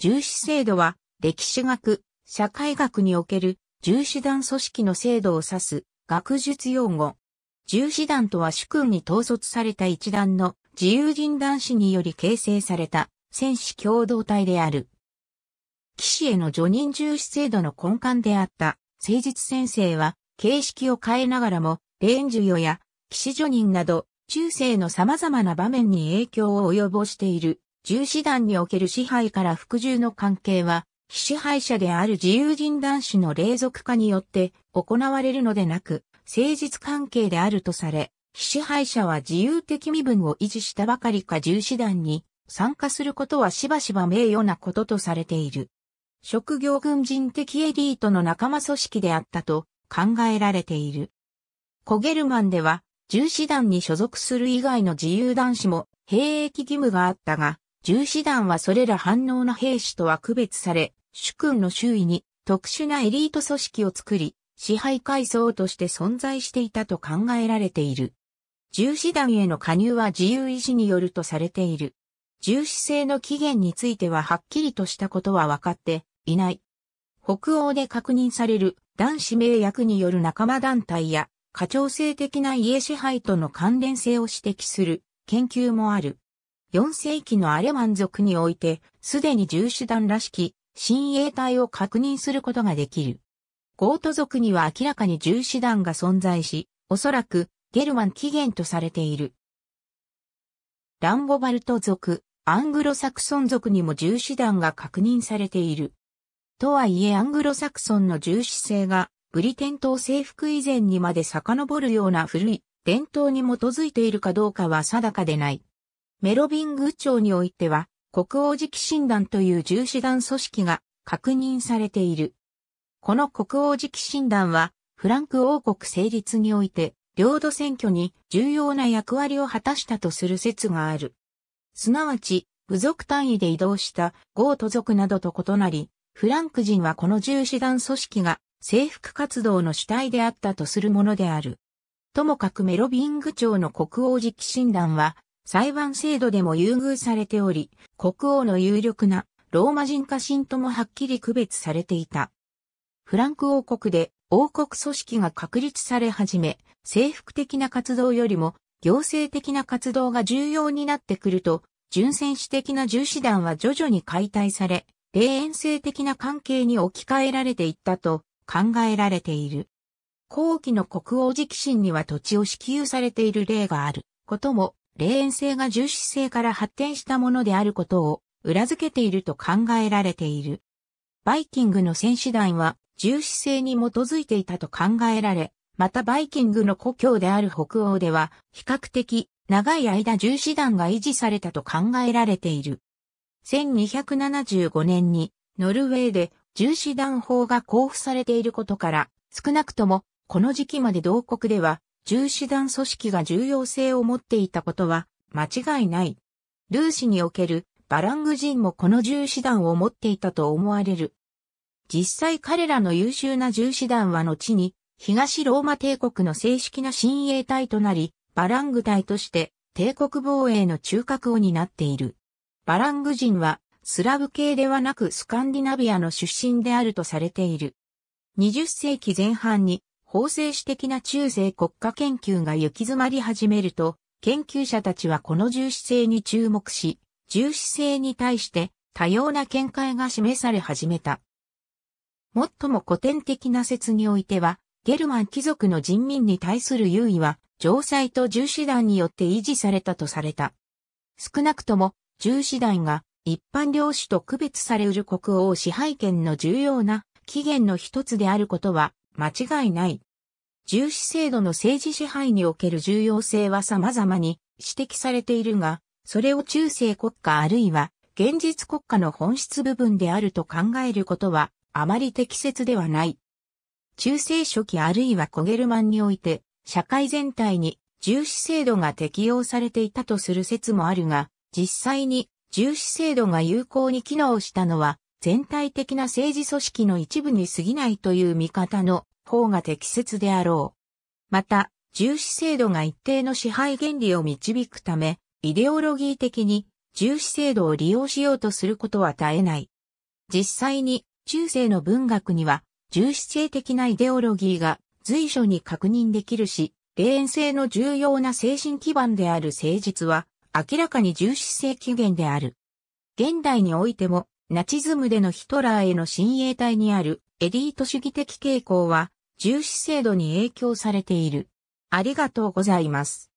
重視制度は、歴史学、社会学における重視団組織の制度を指す学術用語。重視団とは主君に統率された一団の自由人男子により形成された戦士共同体である。騎士への助任重視制度の根幹であった誠実先生は形式を変えながらも、レーン授与や騎士助任など中世の様々な場面に影響を及ぼしている従師団における支配から服従の関係は、非支配者である自由人男子の霊俗化によって行われるのでなく、誠実関係であるとされ、非支配者は自由的身分を維持したばかりか重視団に参加することはしばしば名誉なこととされている。職業軍人的エリートの仲間組織であったと考えられている。コゲルマンでは、重視団に所属する以外の自由男子も兵役義務があったが、重四団はそれら反応の兵士とは区別され、主君の周囲に特殊なエリート組織を作り、支配階層として存在していたと考えられている。重視団への加入は自由意志によるとされている。重視制の起源についてははっきりとしたことは分かっていない。北欧で確認される男子名役による仲間団体や、課長制的な家支配との関連性を指摘する研究もある。4世紀のアレマン族において、すでに重手団らしき、新衛隊を確認することができる。ゴート族には明らかに重手団が存在し、おそらくゲルマン起源とされている。ランボバルト族、アングロサクソン族にも重視団が確認されている。とはいえアングロサクソンの重視性がブリテン島征服以前にまで遡るような古い伝統に基づいているかどうかは定かでない。メロビング庁においては、国王直診断という重視団組織が確認されている。この国王直診断は、フランク王国成立において、領土選挙に重要な役割を果たしたとする説がある。すなわち、部族単位で移動したゴート族などと異なり、フランク人はこの重視団組織が征服活動の主体であったとするものである。ともかくメロビング朝の国王直診断は、裁判制度でも優遇されており、国王の有力なローマ人家臣ともはっきり区別されていた。フランク王国で王国組織が確立され始め、征服的な活動よりも行政的な活動が重要になってくると、純戦士的な重視団は徐々に解体され、霊遠性的な関係に置き換えられていったと考えられている。後期の国王直進には土地を支給されている例があることも霊園性が重視性から発展したものであることを裏付けていると考えられている。バイキングの戦士団は重視性に基づいていたと考えられ、またバイキングの故郷である北欧では比較的長い間重視団が維持されたと考えられている。1275年にノルウェーで重視団法が交付されていることから少なくともこの時期まで同国では重師団組織が重要性を持っていたことは間違いない。ルーシにおけるバラング人もこの重師団を持っていたと思われる。実際彼らの優秀な重師団は後に東ローマ帝国の正式な親衛隊となり、バラング隊として帝国防衛の中核を担っている。バラング人はスラブ系ではなくスカンディナビアの出身であるとされている。20世紀前半に法制史的な中世国家研究が行き詰まり始めると、研究者たちはこの重視性に注目し、重視性に対して多様な見解が示され始めた。もっとも古典的な説においては、ゲルマン貴族の人民に対する優位は、城塞と重視団によって維持されたとされた。少なくとも、重視団が一般領主と区別されうる国王支配権の重要な起源の一つであることは間違いない。重視制度の政治支配における重要性は様々に指摘されているが、それを中世国家あるいは現実国家の本質部分であると考えることはあまり適切ではない。中世初期あるいはコゲルマンにおいて社会全体に重視制度が適用されていたとする説もあるが、実際に重視制度が有効に機能したのは全体的な政治組織の一部に過ぎないという見方の方が適切であろう。また、重視制度が一定の支配原理を導くため、イデオロギー的に重視制度を利用しようとすることは絶えない。実際に中世の文学には重視性的なイデオロギーが随所に確認できるし、霊園性の重要な精神基盤である誠実は明らかに重視性起源である。現代においてもナチズムでのヒトラーへの親衛隊にあるエリート主義的傾向は重視制度に影響されている。ありがとうございます。